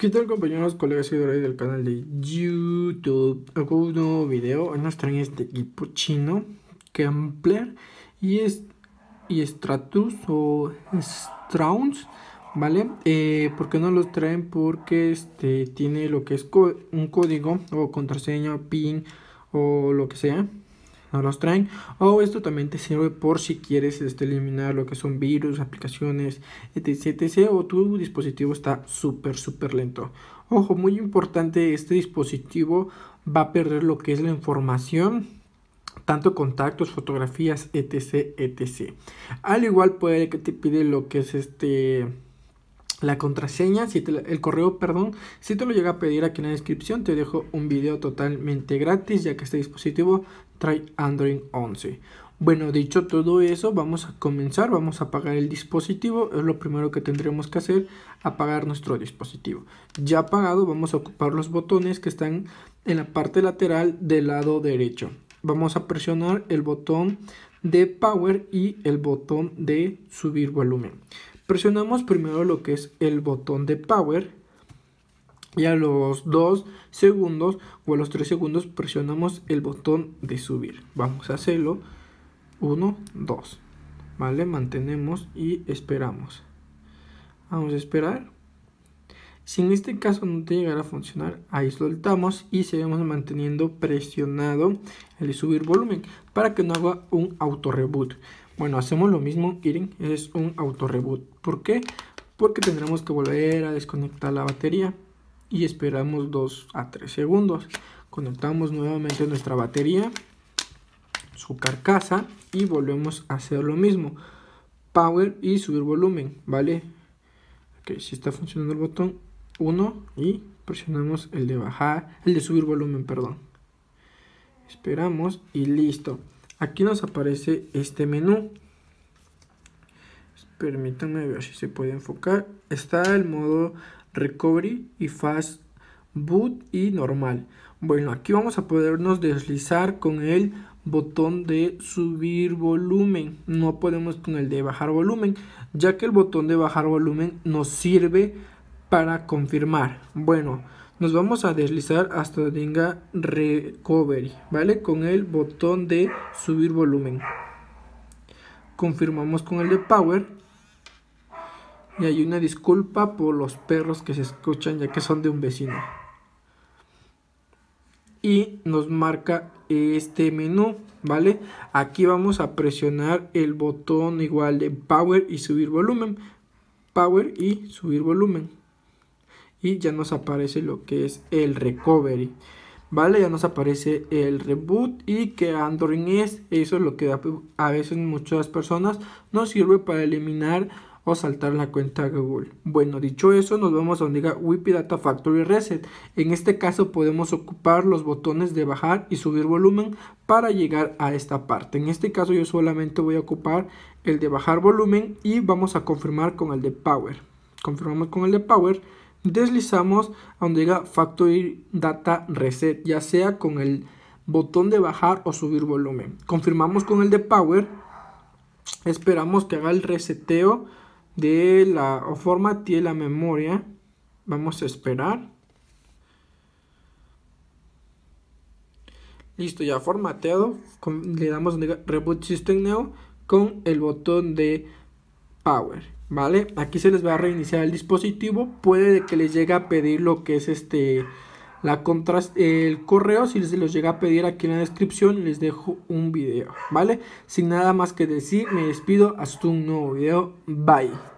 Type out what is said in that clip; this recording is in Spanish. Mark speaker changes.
Speaker 1: ¿Qué tal compañeros, colegas y seguidores del canal de YouTube? Hago un nuevo video, hoy nos traen este equipo chino, Campler y, es, y Stratus o Strauns, ¿vale? Eh, ¿Por qué no los traen? Porque este tiene lo que es un código o contraseña, PIN o lo que sea, no los traen. O esto también te sirve por si quieres este, eliminar lo que son virus, aplicaciones, etc, etc. O tu dispositivo está súper, súper lento. Ojo, muy importante, este dispositivo va a perder lo que es la información tanto contactos, fotografías, etc, etc. Al igual puede que te pide lo que es este la contraseña, si el correo, perdón, si te lo llega a pedir aquí en la descripción, te dejo un video totalmente gratis, ya que este dispositivo trae Android 11. Bueno, dicho todo eso, vamos a comenzar, vamos a apagar el dispositivo, es lo primero que tendremos que hacer, apagar nuestro dispositivo. Ya apagado, vamos a ocupar los botones que están en la parte lateral del lado derecho. Vamos a presionar el botón de power y el botón de subir volumen. Presionamos primero lo que es el botón de power y a los 2 segundos o a los 3 segundos presionamos el botón de subir. Vamos a hacerlo. 1, 2. ¿Vale? Mantenemos y esperamos. Vamos a esperar. Si en este caso no te llegara a funcionar, ahí soltamos y seguimos manteniendo presionado el subir volumen para que no haga un auto reboot. Bueno, hacemos lo mismo, Kirin, es un reboot, ¿Por qué? Porque tendremos que volver a desconectar la batería y esperamos 2 a 3 segundos. Conectamos nuevamente nuestra batería, su carcasa y volvemos a hacer lo mismo. Power y subir volumen, ¿vale? Ok, si está funcionando el botón 1 y presionamos el de bajar, el de subir volumen, perdón. Esperamos y listo. Aquí nos aparece este menú. Permítanme ver si se puede enfocar. Está el modo Recovery y Fast Boot y normal. Bueno, aquí vamos a podernos deslizar con el botón de subir volumen. No podemos con el de bajar volumen, ya que el botón de bajar volumen nos sirve para confirmar. Bueno, nos vamos a deslizar hasta Dinga recovery, ¿vale? Con el botón de subir volumen. Confirmamos con el de power. Y hay una disculpa por los perros que se escuchan ya que son de un vecino. Y nos marca este menú, ¿vale? Aquí vamos a presionar el botón igual de power y subir volumen. Power y subir volumen y ya nos aparece lo que es el recovery. ¿Vale? Ya nos aparece el reboot y que Android es. Eso es lo que a veces muchas personas nos sirve para eliminar o saltar la cuenta Google. Bueno, dicho eso, nos vamos a donde diga WIPI Data Factory Reset. En este caso podemos ocupar los botones de bajar y subir volumen para llegar a esta parte. En este caso yo solamente voy a ocupar el de bajar volumen y vamos a confirmar con el de Power. Confirmamos con el de Power deslizamos a donde diga Factory Data Reset, ya sea con el botón de bajar o subir volumen. Confirmamos con el de Power, esperamos que haga el reseteo de la o formatee la memoria. Vamos a esperar. Listo, ya formateado. le damos Reboot System Now con el botón de Power, ¿vale? Aquí se les va a reiniciar el dispositivo, puede que les llegue a pedir lo que es este la el correo si les los llega a pedir aquí en la descripción les dejo un video vale sin nada más que decir me despido hasta un nuevo video bye